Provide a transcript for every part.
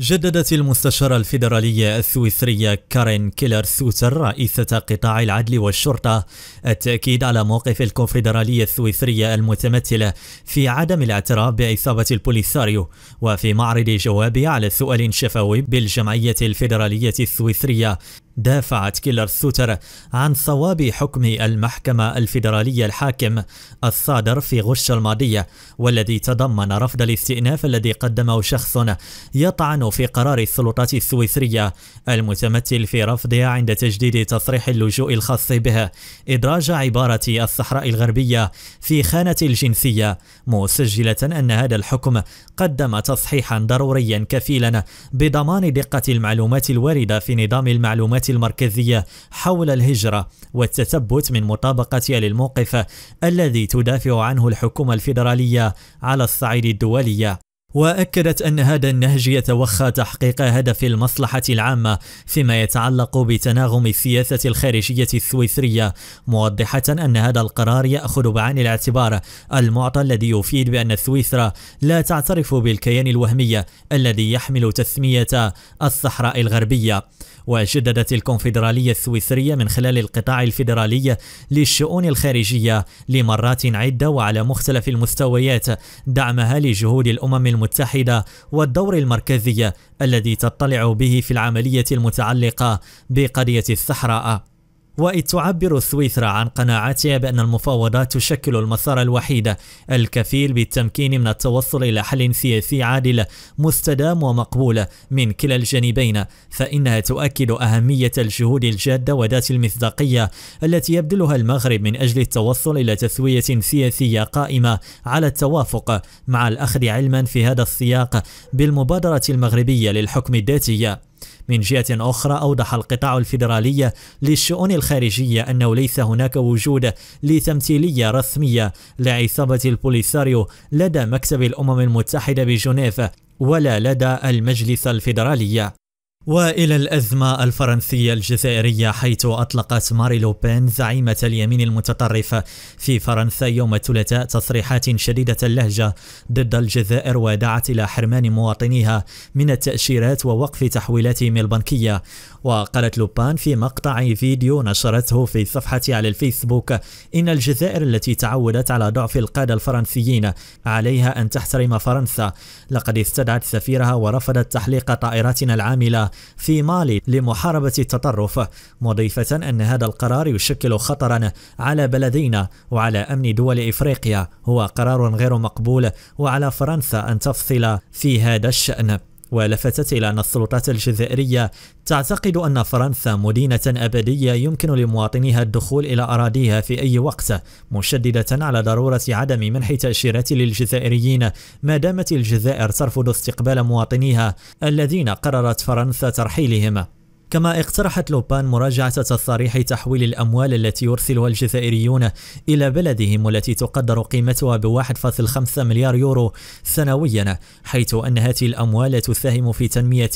جددت المستشارة الفيدرالية السويسرية كارين كيلر سوتر رئيسة قطاع العدل والشرطة التأكيد على موقف الكونفدرالية السويسرية المتمثلة في عدم الاعتراف بعصابة البوليساريو وفي معرض جوابي على سؤال شفوي بالجمعية الفيدرالية السويسرية دافعت كيلر ثوتر عن صواب حكم المحكمة الفيدرالية الحاكم الصادر في غش الماضية والذي تضمن رفض الاستئناف الذي قدمه شخص يطعن في قرار السلطات السويسرية المتمثل في رفضها عند تجديد تصريح اللجوء الخاص به إدراج عبارة الصحراء الغربية في خانة الجنسية مسجلة أن هذا الحكم قدم تصحيحا ضروريا كفيلا بضمان دقة المعلومات الواردة في نظام المعلومات المركزية حول الهجرة والتثبت من مطابقتها للموقف الذي تدافع عنه الحكومة الفيدرالية على الصعيد الدولي وأكدت أن هذا النهج يتوخى تحقيق هدف المصلحة العامة فيما يتعلق بتناغم السياسة الخارجية السويسرية موضحة أن هذا القرار يأخذ بعين الاعتبار المعطى الذي يفيد بأن سويسرا لا تعترف بالكيان الوهمي الذي يحمل تسمية الصحراء الغربية وشددت الكونفدرالية السويسرية من خلال القطاع الفيدرالي للشؤون الخارجية لمرات عدة وعلى مختلف المستويات دعمها لجهود الأمم المتحدة المتحدة والدور المركزي الذي تطلع به في العملية المتعلقة بقضية الصحراء وإذ تعبر سويسرا عن قناعتها بأن المفاوضات تشكل المسار الوحيد الكفيل بالتمكين من التوصل إلى حل سياسي عادل مستدام ومقبول من كلا الجانبين فإنها تؤكد أهمية الجهود الجادة وذات المصداقية التي يبذلها المغرب من أجل التوصل إلى تسوية سياسية قائمة على التوافق مع الأخذ علما في هذا السياق بالمبادرة المغربية للحكم الذاتي من جهة أخرى أوضح القطاع الفيدرالي للشؤون الخارجية أنه ليس هناك وجود لتمثيلية رسمية لعصابة البوليساريو لدى مكتب الأمم المتحدة بجنيف ولا لدى المجلس الفيدرالي والى الازمه الفرنسيه الجزائريه حيث اطلقت ماري لوبين زعيمه اليمين المتطرف في فرنسا يوم الثلاثاء تصريحات شديده اللهجه ضد الجزائر ودعت الى حرمان مواطنيها من التاشيرات ووقف تحويلاتهم البنكيه وقالت لوبان في مقطع فيديو نشرته في صفحه على الفيسبوك ان الجزائر التي تعودت على ضعف القاده الفرنسيين عليها ان تحترم فرنسا لقد استدعت سفيرها ورفضت تحليق طائراتنا العامله في مالي لمحاربة التطرف مضيفة أن هذا القرار يشكل خطرا على بلدينا وعلى أمن دول إفريقيا هو قرار غير مقبول وعلى فرنسا أن تفصل في هذا الشأن ولفتت إلى أن السلطات الجزائرية تعتقد أن فرنسا مدينة أبدية يمكن لمواطنيها الدخول إلى أراضيها في أي وقت مشددة على ضرورة عدم منح تأشيرات للجزائريين ما دامت الجزائر ترفض استقبال مواطنيها الذين قررت فرنسا ترحيلهم كما اقترحت لوبان مراجعة تصاريح تحويل الأموال التي يرسلها الجزائريون إلى بلدهم والتي تقدر قيمتها ب 1.5 مليار يورو سنويا حيث أن هذه الأموال تساهم في تنمية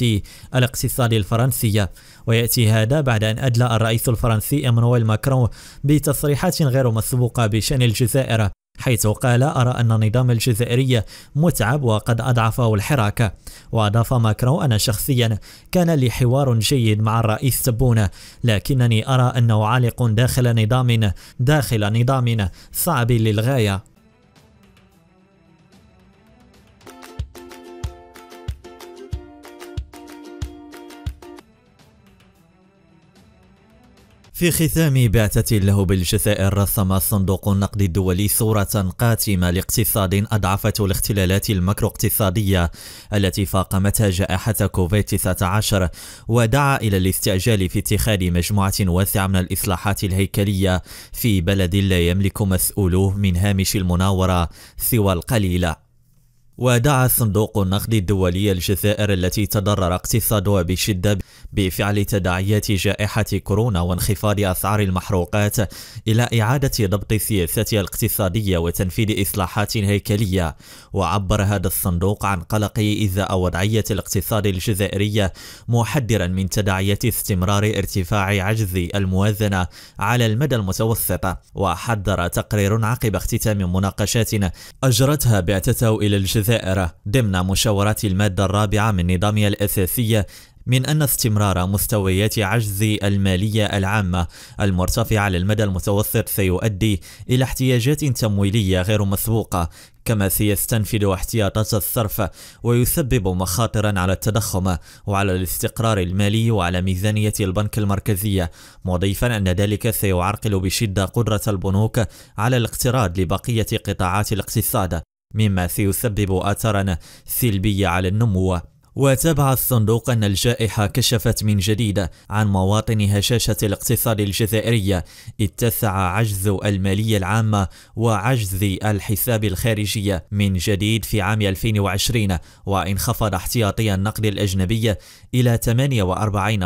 الاقتصاد الفرنسي ويأتي هذا بعد أن أدلى الرئيس الفرنسي إيمانويل ماكرون بتصريحات غير مسبوقة بشأن الجزائر حيث قال أرى أن النظام الجزائري متعب وقد أضعفه الحراك وأضاف ماكرون أنا شخصيا كان لي حوار جيد مع الرئيس تبون لكنني أرى أنه عالق داخل نظام داخل نظام صعب للغاية في ختام بعثة له بالجزائر رسم صندوق النقد الدولي صورة قاتمة لاقتصاد أضعفته الاختلالات اقتصادية التي فاقمتها جائحة كوفيد 19 ودعا إلى الاستعجال في اتخاذ مجموعة واسعة من الإصلاحات الهيكلية في بلد لا يملك مسؤولوه من هامش المناورة سوى القليلة ودعا صندوق النقد الدولي الجزائر التي تضرر اقتصادها بشدة بفعل تداعيات جائحة كورونا وانخفاض أسعار المحروقات إلى إعادة ضبط سياستها الاقتصادية وتنفيذ إصلاحات هيكلية وعبر هذا الصندوق عن قلقه إزاء وضعية الاقتصاد الجزائرية محذرا من تداعيات استمرار ارتفاع عجز الموازنة على المدى المتوسط وحذر تقرير عقب اختتام مناقشات أجرتها بعثته إلى الجزائر الجزائر ضمن مشاورات المادة الرابعة من نظامها الأساسية من أن استمرار مستويات عجز المالية العامة المرتفعة على المدى المتوسط سيؤدي إلى احتياجات تمويلية غير مسبوقة كما سيستنفد احتياطات الصرف ويسبب مخاطرا على التضخم وعلى الاستقرار المالي وعلى ميزانية البنك المركزية مضيفا أن ذلك سيعرقل بشدة قدرة البنوك على الاقتراض لبقية قطاعات الاقتصاد مما سيسبب آثارا سلبية على النمو وتابع الصندوق أن الجائحة كشفت من جديد عن مواطن هشاشة الاقتصاد الجزائري اتسع عجز المالية العامة وعجز الحساب الخارجي من جديد في عام 2020 وانخفض احتياطي النقد الأجنبي إلى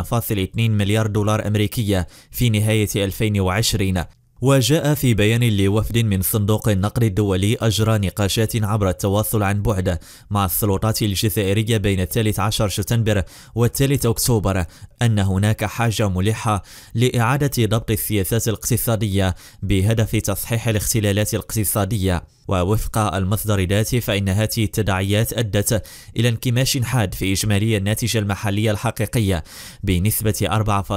48.2 مليار دولار أمريكية في نهاية 2020 وجاء في بيان لوفد من صندوق النقد الدولي أجرى نقاشات عبر التواصل عن بعد مع السلطات الجزائرية بين الثالث عشر شتنبر والثالث أكتوبر أن هناك حاجة ملحة لإعادة ضبط السياسات الاقتصادية بهدف تصحيح الاختلالات الاقتصادية ووفق المصدر ذاته فإن هذه التداعيات أدت إلى انكماش حاد في إجمالي الناتج المحلي الحقيقي بنسبة 4.9%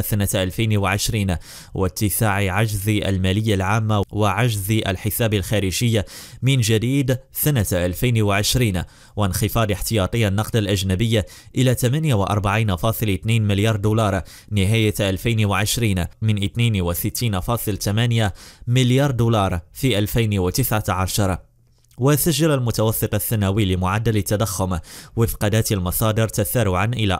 سنة 2020 واتساع عجز المالية العامة وعجز الحساب الخارجي من جديد سنة 2020 وانخفاض احتياطي النقد الأجنبي إلى 48.2 مليار دولار نهاية 2020 من 62.8 مليار دولار في 2020 2019 وسجل المتوسط السنوي لمعدل التضخم وفق ذات المصادر تسارعا إلى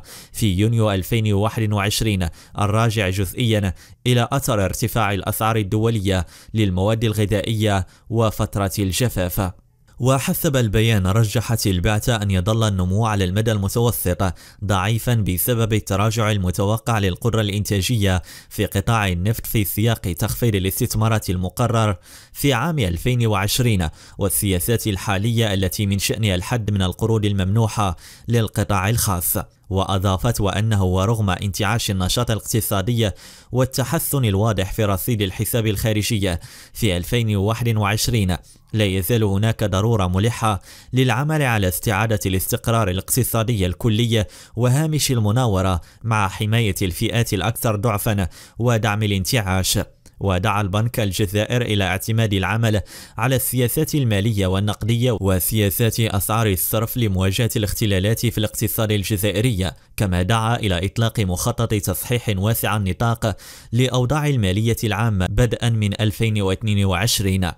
4.1% في يونيو 2021 الراجع جزئيا إلى أثر ارتفاع الأسعار الدولية للمواد الغذائية وفترة الجفاف وحسب البيان رجحت البعثة أن يظل النمو على المدى المتوسط ضعيفا بسبب التراجع المتوقع للقدرة الإنتاجية في قطاع النفط في سياق تخفيض الاستثمارات المقرر في عام 2020 والسياسات الحالية التي من شأنها الحد من القروض الممنوحة للقطاع الخاص وأضافت وأنه ورغم انتعاش النشاط الاقتصادي والتحسن الواضح في رصيد الحساب الخارجي في 2021 لا يزال هناك ضرورة ملحة للعمل على استعادة الاستقرار الاقتصادي الكلي وهامش المناورة مع حماية الفئات الأكثر ضعفا ودعم الانتعاش ودعا البنك الجزائر إلى اعتماد العمل على السياسات المالية والنقدية وسياسات أسعار الصرف لمواجهة الاختلالات في الاقتصاد الجزائري كما دعا إلى إطلاق مخطط تصحيح واسع النطاق لأوضاع المالية العامة بدءا من 2022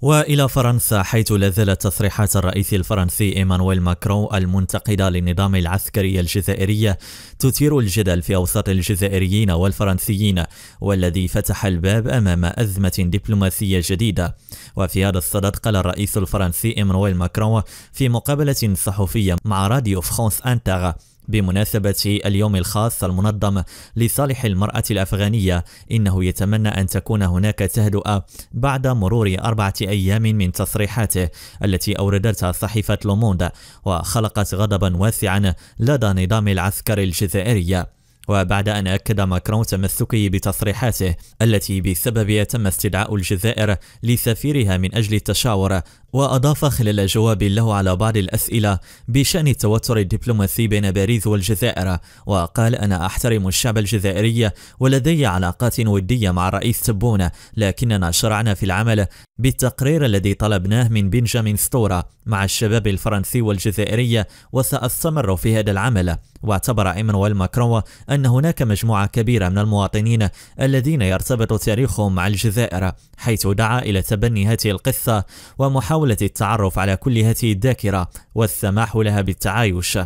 والى فرنسا حيث لا زالت تصريحات الرئيس الفرنسي ايمانويل ماكرون المنتقده للنظام العسكري الجزائري تثير الجدل في اوساط الجزائريين والفرنسيين والذي فتح الباب امام ازمه دبلوماسيه جديده وفي هذا الصدد قال الرئيس الفرنسي ايمانويل ماكرون في مقابله صحفيه مع راديو فرانس انتر بمناسبة اليوم الخاص المنظم لصالح المرأة الأفغانية إنه يتمنى أن تكون هناك تهدؤة بعد مرور أربعة أيام من تصريحاته التي أوردتها صحيفة لوموند وخلقت غضبا واسعا لدى نظام العسكر الجزائري وبعد أن أكد ماكرون تمسكه بتصريحاته التي بسببها تم استدعاء الجزائر لسفيرها من أجل التشاور وأضاف خلال جواب له على بعض الأسئلة بشأن التوتر الدبلوماسي بين باريس والجزائر وقال أنا أحترم الشعب الجزائري ولدي علاقات ودية مع الرئيس تبون لكننا شرعنا في العمل بالتقرير الذي طلبناه من بنجامين ستورا مع الشباب الفرنسي والجزائري وسأستمر في هذا العمل واعتبر إيمانويل ماكرون أن هناك مجموعة كبيرة من المواطنين الذين يرتبط تاريخهم مع الجزائر حيث دعا إلى تبني هذه القصة ومحاولة محاولة التعرف على كل هذه الذاكرة والسماح لها بالتعايش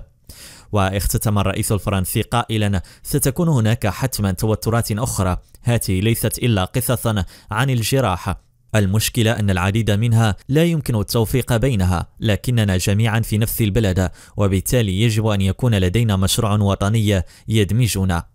واختتم الرئيس الفرنسي قائلا ستكون هناك حتما توترات أخرى هذه ليست إلا قصصا عن الجراح المشكلة أن العديد منها لا يمكن التوفيق بينها لكننا جميعا في نفس البلد وبالتالي يجب أن يكون لدينا مشروع وطني يدمجنا